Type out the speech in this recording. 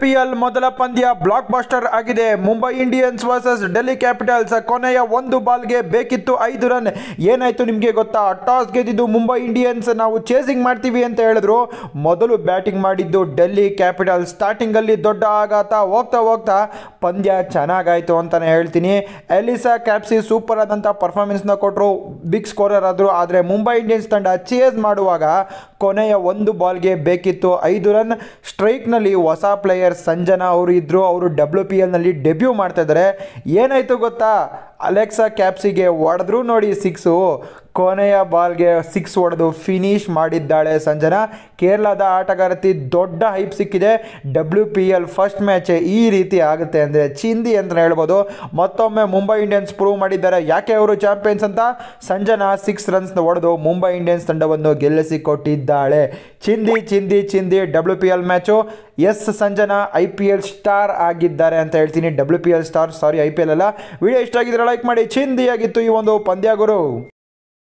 P L ಮೊದಲ ಪಂದ್ಯ blockbuster ಆಗಿದೆ Mumbai Indians versus Delhi Capitals ಕೊನೆಯ ಒಂದು ಬಾಲ್ಗೆ ಬೇಕಿತ್ತು ಐದು ರನ್ ಏನಾಯಿತು ನಿಮಗೆ ಗೊತ್ತಾ ಟಾಸ್ ಗೆದ್ದಿದ್ದು ಮುಂಬೈ ಇಂಡಿಯನ್ಸ್ ನಾವು ಚೇಸಿಂಗ್ ಮಾಡ್ತೀವಿ ಅಂತ ಹೇಳಿದ್ರು ಮೊದಲು ಬ್ಯಾಟಿಂಗ್ ಮಾಡಿದ್ದು ಡೆಲ್ಲಿ ಕ್ಯಾಪಿಟಲ್ಸ್ ಸ್ಟಾರ್ಟಿಂಗಲ್ಲಿ ದೊಡ್ಡ ಆಘಾತ ಹೋಗ್ತಾ ಹೋಗ್ತಾ ಪಂದ್ಯ ಚೆನ್ನಾಗಾಯಿತು ಅಂತಲೇ ಹೇಳ್ತೀನಿ ಎಲಿಸಾ ಕ್ಯಾಪ್ಸಿ ಸೂಪರ್ ಆದಂಥ ಪರ್ಫಾರ್ಮೆನ್ಸ್ನ ಕೊಟ್ಟರು ಬಿಗ್ ಸ್ಕೋರರ್ ಆದರು ಆದರೆ ಮುಂಬೈ ಇಂಡಿಯನ್ಸ್ ತಂಡ ಚೇಸ್ ಮಾಡುವಾಗ ಕೊನೆಯ ಒಂದು ಬಾಲ್ಗೆ ಬೇಕಿತ್ತು ಐದು ರನ್ ಸ್ಟ್ರೈಕ್ನಲ್ಲಿ ಹೊಸ ಪ್ಲೇಯರ್ ಸಂಜನಾ ಅವರು ಇದ್ದರು ಅವರು ಡಬ್ಲ್ಯೂ ಪಿ ಎಲ್ನಲ್ಲಿ ಡೆಬ್ಯೂ ಮಾಡ್ತಾ ಇದ್ದಾರೆ ಏನಾಯಿತು ಗೊತ್ತಾ ಅಲೆಕ್ಸಾ ಕ್ಯಾಪ್ಸಿಗೆ ಹೊಡೆದ್ರು ನೋಡಿ ಸಿಕ್ಸು ಕೊನೆಯ ಬಾಲ್ಗೆ ಸಿಕ್ಸ್ ಹೊಡೆದು ಫಿನಿಶ್ ಮಾಡಿದ್ದಾಳೆ ಸಂಜನಾ ಕೇರಳದ ಆಟಗಾರತಿ ದೊಡ್ಡ ಹೈಪ್ ಸಿಕ್ಕಿದೆ ಡಬ್ಲ್ಯೂ ಪಿ ಎಲ್ ಫಸ್ಟ್ ಮ್ಯಾಚೇ ಈ ರೀತಿ ಆಗುತ್ತೆ ಅಂದರೆ ಚಿಂದಿ ಅಂತ ಹೇಳ್ಬೋದು ಮತ್ತೊಮ್ಮೆ ಮುಂಬೈ ಇಂಡಿಯನ್ಸ್ ಪ್ರೂವ್ ಮಾಡಿದ್ದಾರೆ ಯಾಕೆ ಅವರು ಚಾಂಪಿಯನ್ಸ್ ಅಂತ ಸಂಜನಾ ಸಿಕ್ಸ್ ರನ್ಸ್ನ ಹೊಡೆದು ಮುಂಬೈ ಇಂಡಿಯನ್ಸ್ ತಂಡವನ್ನು ಗೆಲ್ಲಿಸಿಕೊಟ್ಟಿದ್ದಾಳೆ ಚಿಂದಿ ಚಿಂದಿ ಚಿಂದಿ W P L match S Sanjana I P L star ಆಗಿದ್ದಾರೆ ಅಂತ ಹೇಳ್ತೀನಿ W P L star sorry I P L ಅಲ್ಲ ವಿಡಿಯೋ ಇಷ್ಟ ಆಗಿದ್ರೆ ಲೈಕ್ ಮಾಡಿ ಚಿಂದಿಯಾಗಿತ್ತು ಈ ಒಂದು ಪಂದ್ಯ ಗುರು